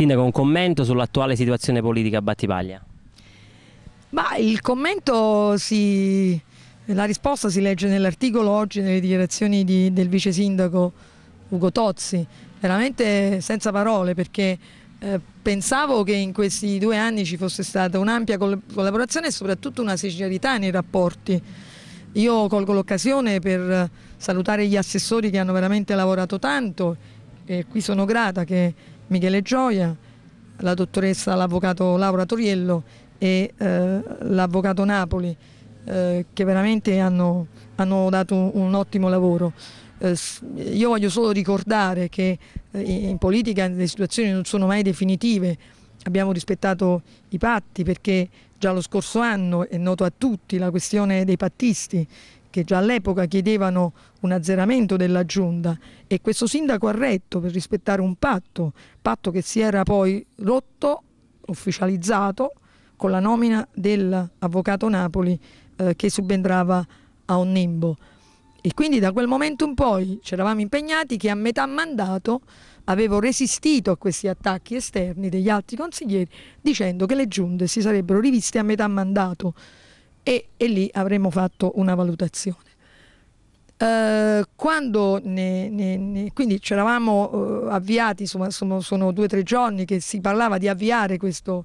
Sindaco, un commento sull'attuale situazione politica a Battipaglia? Ma il commento si... La risposta si legge nell'articolo oggi nelle dichiarazioni di, del vice sindaco Ugo Tozzi, veramente senza parole perché eh, pensavo che in questi due anni ci fosse stata un'ampia collaborazione e soprattutto una sincerità nei rapporti. Io colgo l'occasione per salutare gli assessori che hanno veramente lavorato tanto e qui sono grata che Michele Gioia, la dottoressa, l'avvocato Laura Toriello e eh, l'avvocato Napoli eh, che veramente hanno, hanno, dato un, ottimo lavoro. Eh, io voglio solo ricordare che eh, in politica le situazioni non sono mai definitive, abbiamo rispettato i patti perché già lo scorso anno è noto a tutti la questione dei pattisti che già all'epoca chiedevano un azzeramento della giunta e questo sindaco ha retto per rispettare un patto, patto che si era poi rotto, ufficializzato con la nomina dell'avvocato Napoli eh, che subentrava a un nimbo. E quindi da quel momento in poi ci eravamo impegnati che a metà mandato avevo resistito a questi attacchi esterni degli altri consiglieri dicendo che le giunte si sarebbero riviste a metà mandato e, e lì avremmo fatto una valutazione. Uh, quando ne, ne, ne, quindi ci eravamo uh, eh, avviati, insomma, sono, sono due o tre giorni che si parlava di avviare questo,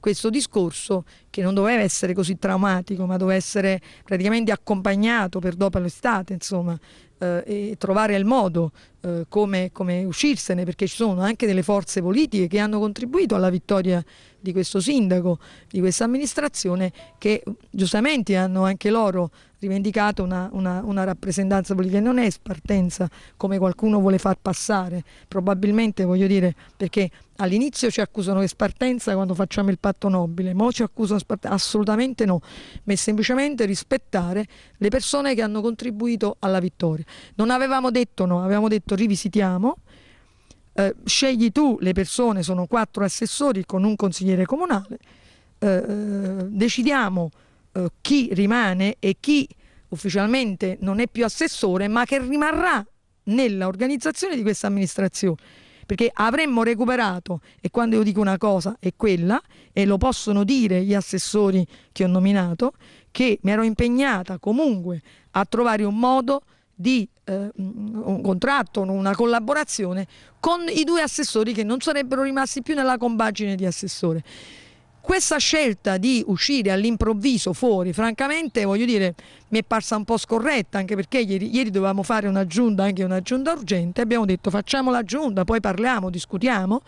questo discorso che non doveva essere così traumatico, ma doveva essere praticamente accompagnato per dopo l'estate, insomma, eh, e trovare il modo eh, come, come uscirsene, perché ci sono anche delle forze politiche che hanno contribuito alla vittoria di questo sindaco, di questa amministrazione, che giustamente hanno anche loro rivendicato una, una, una, rappresentanza politica, non è spartenza come qualcuno vuole far passare, probabilmente voglio dire perché all'inizio ci accusano di spartenza quando facciamo il patto nobile, ma ci accusano spartito, assolutamente no, ma è semplicemente rispettare le persone che hanno contribuito alla vittoria. Non avevamo detto no, avevamo detto rivisitiamo, eh, scegli tu le persone, sono quattro assessori con un consigliere comunale, eh, eh decidiamo eh, chi rimane e chi ufficialmente non è più assessore ma che rimarrà nell'organizzazione di questa amministrazione perché avremmo recuperato, e quando io dico una cosa è quella, e lo possono dire gli assessori che ho nominato, che mi ero impegnata comunque a trovare un modo di eh, un contratto, una collaborazione con i due assessori che non sarebbero rimasti più nella compagine di assessore. Questa scelta di uscire all'improvviso fuori, francamente, voglio dire, mi è parsa un po' scorretta, anche perché ieri, ieri dovevamo fare un'aggiunta, anche una urgente, abbiamo detto facciamo l'aggiunta, poi parliamo, discutiamo.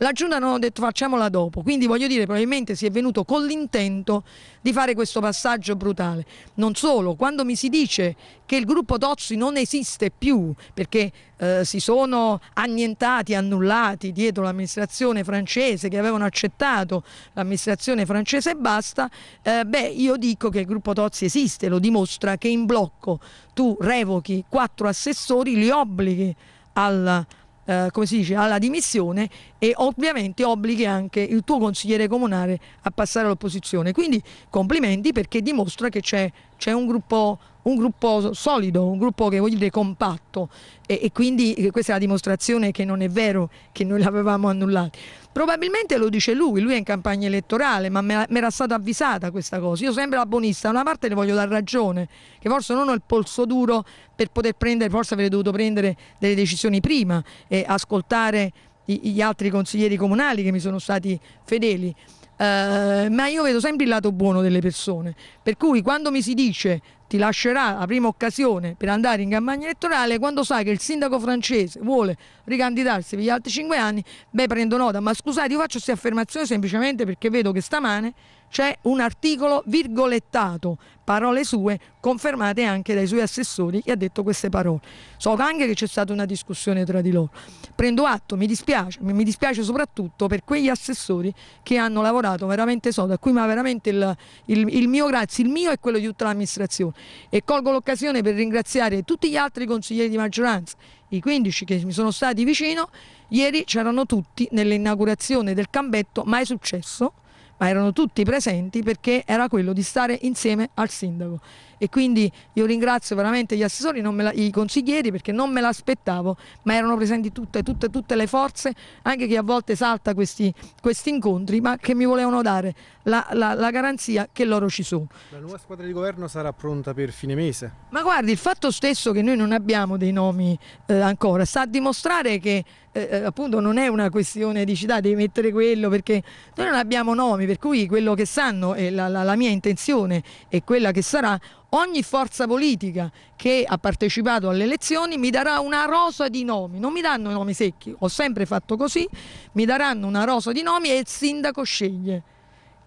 La giunta non ha detto facciamola dopo, quindi voglio dire probabilmente si è venuto con l'intento di fare questo passaggio brutale. Non solo, quando mi si dice che il gruppo Tozzi non esiste più perché eh, si sono annientati, annullati dietro l'amministrazione francese che avevano accettato l'amministrazione francese e basta, eh, beh io dico che il gruppo Tozzi esiste, lo dimostra che in blocco tu revochi quattro assessori, li obblighi al eh, come si dice, alla dimissione e ovviamente obblighi anche il tuo consigliere comunale a passare all'opposizione. Quindi complimenti perché dimostra che c'è un gruppo un gruppo solido, un gruppo che vuol dire compatto e, e quindi eh, questa è la dimostrazione che non è vero che noi l'avevamo annullato. Probabilmente lo dice lui, lui è in campagna elettorale, ma mi era stata avvisata questa cosa. Io sempre abbonista, da una parte le voglio dar ragione, che forse non ho il polso duro per poter prendere, forse avrei dovuto prendere delle decisioni prima e ascoltare gli altri consiglieri comunali che mi sono stati fedeli. Uh, ma io vedo sempre il lato buono delle persone, per cui quando mi si dice ti lascerà la prima occasione per andare in campagna elettorale quando sai che il sindaco francese vuole ricandidarsi per gli altri cinque anni, beh prendo nota, ma scusate io faccio queste affermazioni semplicemente perché vedo che stamane c'è un articolo virgolettato, parole sue confermate anche dai suoi assessori che ha detto queste parole. So anche che c'è stata una discussione tra di loro. Prendo atto, mi dispiace, mi dispiace soprattutto per quegli assessori che hanno lavorato veramente sodo, a cui ma veramente il, il, il mio grazie, il mio e quello di tutta l'amministrazione e colgo l'occasione per ringraziare tutti gli altri consiglieri di maggioranza, i 15 che mi sono stati vicino, ieri c'erano tutti nell'inaugurazione del cambetto Mai Successo, ma erano tutti presenti perché era quello di stare insieme al sindaco e quindi io ringrazio veramente gli assessori, la, i consiglieri perché non me l'aspettavo, ma erano presenti tutte, tutte, tutte, le forze, anche chi a volte salta questi, questi incontri, ma che mi volevano dare la, la, la, garanzia che loro ci sono. La nuova squadra di governo sarà pronta per fine mese? Ma guardi, il fatto stesso che noi non abbiamo dei nomi eh, ancora sta a dimostrare che eh, eh appunto non è una questione di città, devi mettere quello perché noi non abbiamo nomi, per cui quello che sanno e la, la, la mia intenzione e quella che sarà ogni forza politica che ha partecipato alle elezioni mi darà una rosa di nomi, non mi danno i nomi secchi, ho sempre fatto così, mi daranno una rosa di nomi e il sindaco sceglie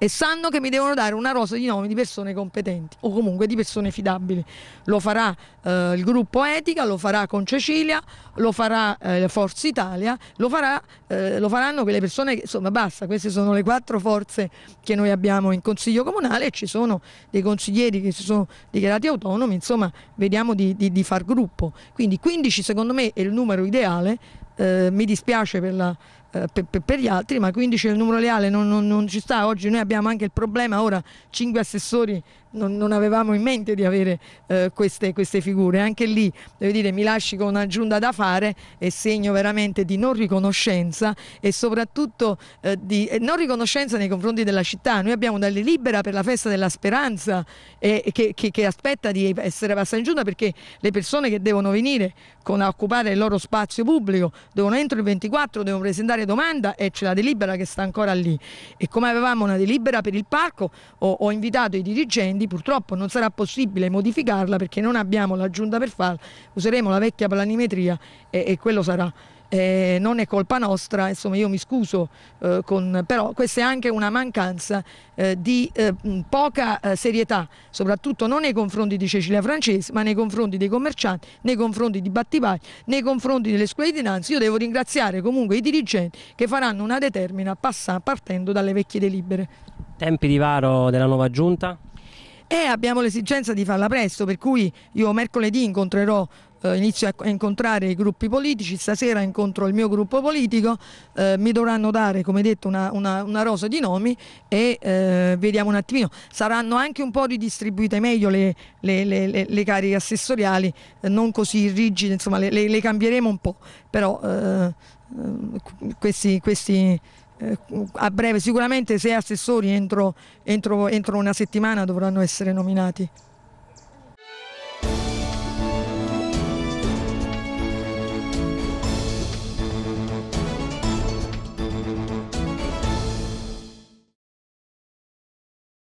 e sanno che mi devono dare una rosa di nomi di persone competenti o comunque di persone fidabili. Lo farà eh, il gruppo Etica, lo farà con Cecilia, lo farà eh, Forza Italia, lo, farà, eh, lo faranno quelle persone, che, insomma basta, queste sono le quattro forze che noi abbiamo in Consiglio Comunale e ci sono dei consiglieri che si sono dichiarati autonomi, insomma vediamo di, di, di far gruppo. Quindi 15 secondo me è il numero ideale, eh, mi dispiace per la eh, per, per, gli altri, ma 15 è il numero leale, non, non, non, ci sta. Oggi noi abbiamo anche il problema, ora 5 assessori non, non, avevamo in mente di avere eh, queste, queste, figure. Anche lì, devo dire, mi lasci con una giunta da fare e segno veramente di non riconoscenza e soprattutto eh, di eh, non riconoscenza nei confronti della città. Noi abbiamo una delibera per la festa della speranza che, che, che, aspetta di essere passata in giunta perché le persone che devono venire con, a occupare il loro spazio pubblico devono entro il 24, devono presentare domanda e c'è la delibera che sta ancora lì. E come avevamo una delibera per il parco, ho, ho invitato i dirigenti quindi purtroppo non sarà possibile modificarla perché non abbiamo l'aggiunta per farla, useremo la vecchia planimetria e, e quello sarà. Eh, non è colpa nostra, insomma io mi scuso, eh, con, però questa è anche una mancanza eh, di eh, poca eh, serietà, soprattutto non nei confronti di Cecilia Francese, ma nei confronti dei commercianti, nei confronti di Battipaglia, nei confronti delle scuole di danza. Io devo ringraziare comunque i dirigenti che faranno una determina passa, partendo dalle vecchie delibere. Tempi di varo della nuova giunta? e abbiamo l'esigenza di farla presto, per cui io mercoledì incontrerò eh, inizio a incontrare i gruppi politici, stasera incontro il mio gruppo politico, eh, mi dovranno dare come detto una, una, una rosa di nomi e eh, vediamo un attimino, saranno anche un po' ridistribuite meglio le, le, le, le cariche assessoriali, eh, non così rigide, insomma le, cambieremo un po', però eh, eh, questi, questi a breve sicuramente sei assessori entro, entro, entro una settimana dovranno essere nominati.